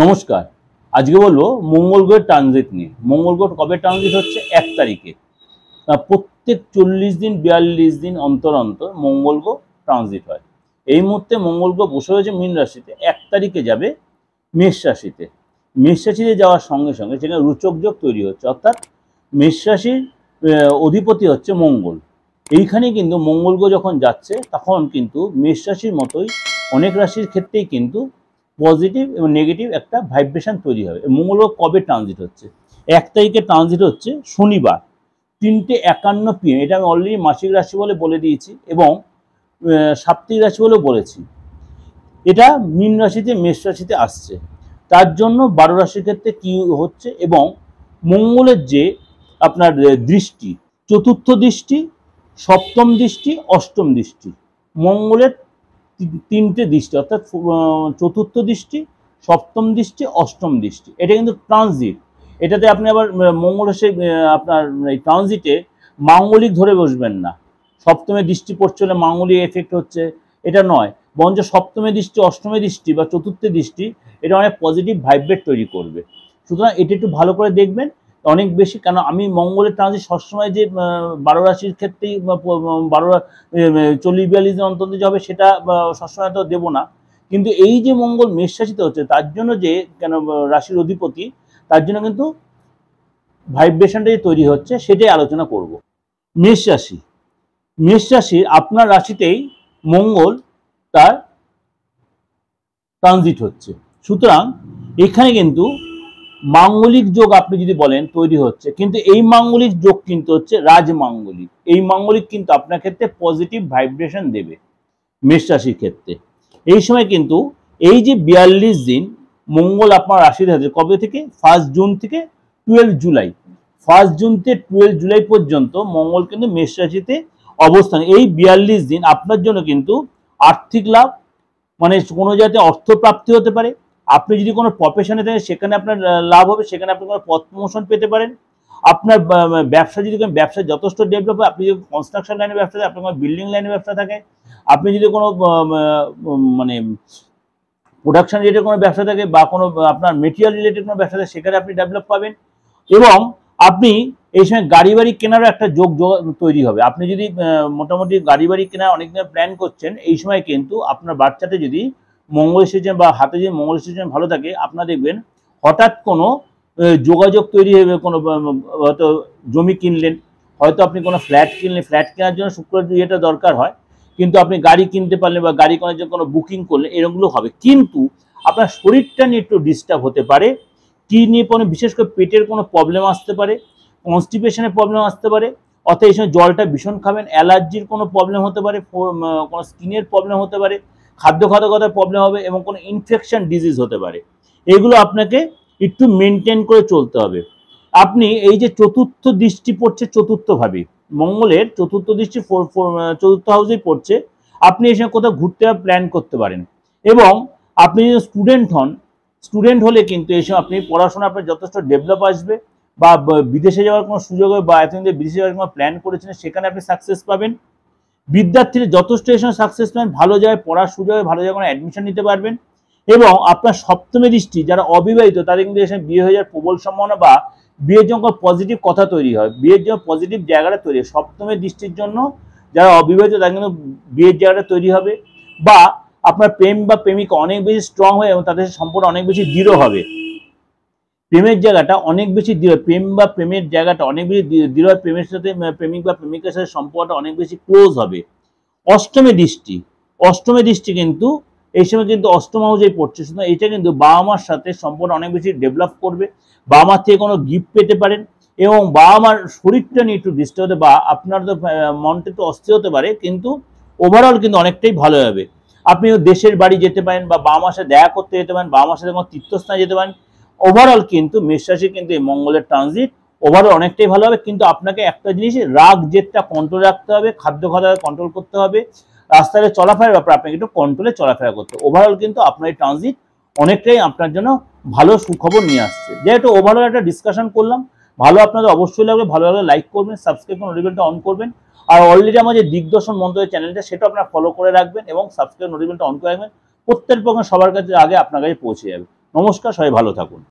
নমস্কার আজকে বলবো মঙ্গল গ্রহের ট্রানজিট নিয়ে মঙ্গল গ্রহ কবে ট্রানজিট হচ্ছে এক তারিখে প্রত্যেক চল্লিশ দিন বিয়াল্লিশ দিন অন্তর অন্তর মঙ্গল গ্রহ ট্রানজিট হয় এই মুহূর্তে মঙ্গল গ্রহ বসে রয়েছে মীন রাশিতে এক তারিখে যাবে মেষ রাশিতে মেষ রাশিতে যাওয়ার সঙ্গে সঙ্গে সেখানে রুচক যোগ তৈরি হচ্ছে অর্থাৎ মেষ রাশির অধিপতি হচ্ছে মঙ্গল এইখানে কিন্তু মঙ্গল গ্রহ যখন যাচ্ছে তখন কিন্তু মেষ রাশির মতোই অনেক রাশির ক্ষেত্রেই কিন্তু পজিটিভ এবং নেগেটিভ একটা ভাইব্রেশন তৈরি হবে মঙ্গল কবে ট্রানজিট হচ্ছে এক তারিখে ট্রানজিট হচ্ছে শনিবার তিনটে একান্ন পিএম এটা আমি অলরেডি মাসিক রাশি বলে বলে দিয়েছি এবং সাপ্তাহিক রাশি বলেও বলেছি এটা মীন রাশিতে মেষ রাশিতে আসছে তার জন্য বারো রাশির ক্ষেত্রে কি হচ্ছে এবং মঙ্গলের যে আপনার দৃষ্টি চতুর্থ দৃষ্টি সপ্তম দৃষ্টি অষ্টম দৃষ্টি মঙ্গলের তিনটে দৃষ্টি অর্থাৎ চতুর্থ দৃষ্টি সপ্তম দৃষ্টি অষ্টম দৃষ্টি এটা কিন্তু ট্রানজিট এটাতে আপনি আবার মঙ্গল সে আপনার এই ট্রানজিটে মাঙ্গলিক ধরে বসবেন না সপ্তমে দৃষ্টি পড়ছে হলে মাঙ্গলিক এফেক্ট হচ্ছে এটা নয় বঞ্চ সপ্তমে দৃষ্টি অষ্টমে দৃষ্টি বা চতুর্থে দৃষ্টি এটা অনেক পজিটিভ ভাইব্রেট তৈরি করবে সুতরাং এটা একটু ভালো করে দেখবেন অনেক বেশি কেন আমি মঙ্গলের ট্রানজিট সবসময় যে বারো রাশির ক্ষেত্রেই বারো চল্লিশ বিয়াল্লিশ অন্তত যে হবে সেটা সবসময় তো দেবো না কিন্তু এই যে মঙ্গল মেষরাশিতে হচ্ছে তার জন্য যে কেন রাশির অধিপতি তার জন্য কিন্তু ভাইব্রেশনটা যে তৈরি হচ্ছে সেটাই আলোচনা করব মেষ রাশি মেষ রাশির আপনার রাশিতেই মঙ্গল তার ট্রানজিট হচ্ছে সুতরাং এখানে কিন্তু মাঙ্গলিক যোগ আপনি যদি বলেন তৈরি হচ্ছে কিন্তু এই মাঙ্গলিক যোগ কিন্তু হচ্ছে রাজমাঙ্গলিক এই মাঙ্গলিক কিন্তু আপনার ক্ষেত্রে পজিটিভ ভাইব্রেশন দেবে মেষ রাশির ক্ষেত্রে এই সময় কিন্তু এই যে বিয়াল্লিশ দিন মঙ্গল আপনার রাশির হাতে কবে থেকে ফার্স্ট জুন থেকে টুয়েলভ জুলাই ফার্স্ট জুন থেকে টুয়েলভ জুলাই পর্যন্ত মঙ্গল কিন্তু মেষ রাশিতে অবস্থান এই বিয়াল্লিশ দিন আপনার জন্য কিন্তু আর্থিক লাভ মানে কোনো যাতে অর্থপ্রাপ্তি হতে পারে আপনি যদি কোনো প্রফেশনে থাকেন সেখানে আপনার লাভ হবে সেখানে আপনি কোনো পথ প্রমোশন পেতে পারেন আপনার ব্যবসা যদি কোনো ব্যবসা যথেষ্ট ডেভেলপ হয় আপনি যদি কনস্ট্রাকশন লাইনে ব্যবসা থাকে আপনার বিল্ডিং লাইনে ব্যবসা থাকে আপনি যদি কোনো মানে প্রোডাকশন রিলেটেড কোনো ব্যবসা থাকে বা কোনো আপনার মেটেরিয়াল রিলেটেড কোনো ব্যবসা থাকে সেখানে আপনি ডেভেলপ পাবেন এবং আপনি এই সময় গাড়ি বাড়ি কেনারও একটা যোগ তৈরি হবে আপনি যদি মোটামুটি গাড়ি বাড়ি কেনার অনেক দিনের প্ল্যান করছেন এই সময় কিন্তু আপনার বাচ্চাটা যদি মঙ্গল সিজন বা হাতে যদি মঙ্গল সিজন ভালো থাকে আপনারা দেখবেন হঠাৎ কোনো যোগাযোগ তৈরি হবে কোনো হয়তো জমি কিনলেন হয়তো আপনি কোনো ফ্ল্যাট কিনলেন ফ্ল্যাট কেনার জন্য শুক্র ইয়েটা দরকার হয় কিন্তু আপনি গাড়ি কিনতে পারলেন বা গাড়ি কেনার জন্য কোনো বুকিং করলেন এরকমগুলো হবে কিন্তু আপনার শরীরটা নিয়ে একটু ডিস্টার্ব হতে পারে কি নিয়ে কোনো বিশেষ করে পেটের কোনো প্রবলেম আসতে পারে কনস্টিপেশনের প্রবলেম আসতে পারে অর্থাৎ এই সময় জলটা ভীষণ খাবেন অ্যালার্জির কোনো প্রবলেম হতে পারে কোনো স্কিনের প্রবলেম হতে পারে খাদ্য খাদকতার প্রবলেম হবে এবং কোনো ইনফেকশন ডিজিজ হতে পারে এগুলো আপনাকে একটু মেনটেন করে চলতে হবে আপনি এই যে চতুর্থ দৃষ্টি পড়ছে চতুর্থভাবে মঙ্গলের চতুর্থ দৃষ্টি চতুর্থ হাউসেই পড়ছে আপনি এসে কোথাও ঘুরতে প্ল্যান করতে পারেন এবং আপনি যদি স্টুডেন্ট হন স্টুডেন্ট হলে কিন্তু এসে আপনি পড়াশোনা আপনার যথেষ্ট ডেভেলপ আসবে বা বিদেশে যাওয়ার কোনো সুযোগ হবে বা এতদিন বিদেশে যাওয়ার কোনো প্ল্যান করেছিলেন সেখানে আপনি সাকসেস পাবেন বিদ্যার্থীরা যথেষ্ট এসে সাকসেস পাবেন ভালো জায়গায় পড়ার সুযোগ ভালো জায়গায় কোনো অ্যাডমিশন নিতে পারবেন এবং আপনার সপ্তমী দৃষ্টি যারা অবিবাহিত তাদের কিন্তু এসে বিয়ে হয়ে যাওয়ার প্রবল সম্ভাবনা বা বিয়ের জন্য পজিটিভ কথা তৈরি হয় বিয়ের জন্য পজিটিভ জায়গাটা তৈরি হয় সপ্তমের দৃষ্টির জন্য যারা অবিবাহিত তাদের কিন্তু বিয়ের জায়গাটা তৈরি হবে বা আপনার প্রেম বা প্রেমিকা অনেক বেশি স্ট্রং হয়ে এবং তাদের সম্পর্ক অনেক বেশি দৃঢ় হবে প্রেমের জায়গাটা অনেক বেশি দৃঢ় প্রেম বা প্রেমের জায়গাটা অনেক বেশি দৃঢ় প্রেমের সাথে প্রেমিক বা প্রেমিকের সাথে সম্পর্কটা অনেক বেশি ক্লোজ হবে অষ্টমে দৃষ্টি অষ্টমে দৃষ্টি কিন্তু এই সময় কিন্তু অষ্টম হাউসেই পড়ছে সুতরাং এটা কিন্তু বাবা মার সাথে সম্পর্ক অনেক বেশি ডেভেলপ করবে বাবা মার থেকে কোনো গিফট পেতে পারেন এবং বাবা মার শরীরটা নিয়ে একটু ডিস্টার্ব হতে বা আপনার তো মনটা একটু অস্থির হতে পারে কিন্তু ওভারঅল কিন্তু অনেকটাই ভালো হবে আপনি দেশের বাড়ি যেতে পারেন বা বাবা মার সাথে দেখা করতে যেতে পারেন বাবা মার সাথে কোনো তীর্থস্থানে যেতে পারেন ওভারঅল কিন্তু মেষ রাশি কিন্তু এই মঙ্গলের ট্রানজিট ওভারঅল অনেকটাই ভালো হবে কিন্তু আপনাকে একটা জিনিস রাগ জেদটা কন্ট্রোল রাখতে হবে খাদ্য খাদ্য কন্ট্রোল করতে হবে রাস্তায় চলাফেরার ব্যাপারে আপনাকে একটু কন্ট্রোলে চলাফেরা করতে ওভারঅল কিন্তু আপনার এই ট্রানজিট অনেকটাই আপনার জন্য ভালো সুখবর নিয়ে আসছে যেহেতু ওভারঅল একটা ডিসকাশন করলাম ভালো আপনাদের অবশ্যই লাগবে ভালো লাগলে লাইক করবেন সাবস্ক্রাইব করুন নোটিফিকেশনটা অন করবেন আর অলরেডি আমার যে দিগদর্শন মন্ত্রের চ্যানেলটা সেটা আপনারা ফলো করে রাখবেন এবং সাবস্ক্রাইব নোটিফিকেশনটা অন করে রাখবেন প্রত্যেক প্রকার সবার কাছে আগে আপনার কাছে পৌঁছে যাবে নমস্কার সবাই ভালো থাকুন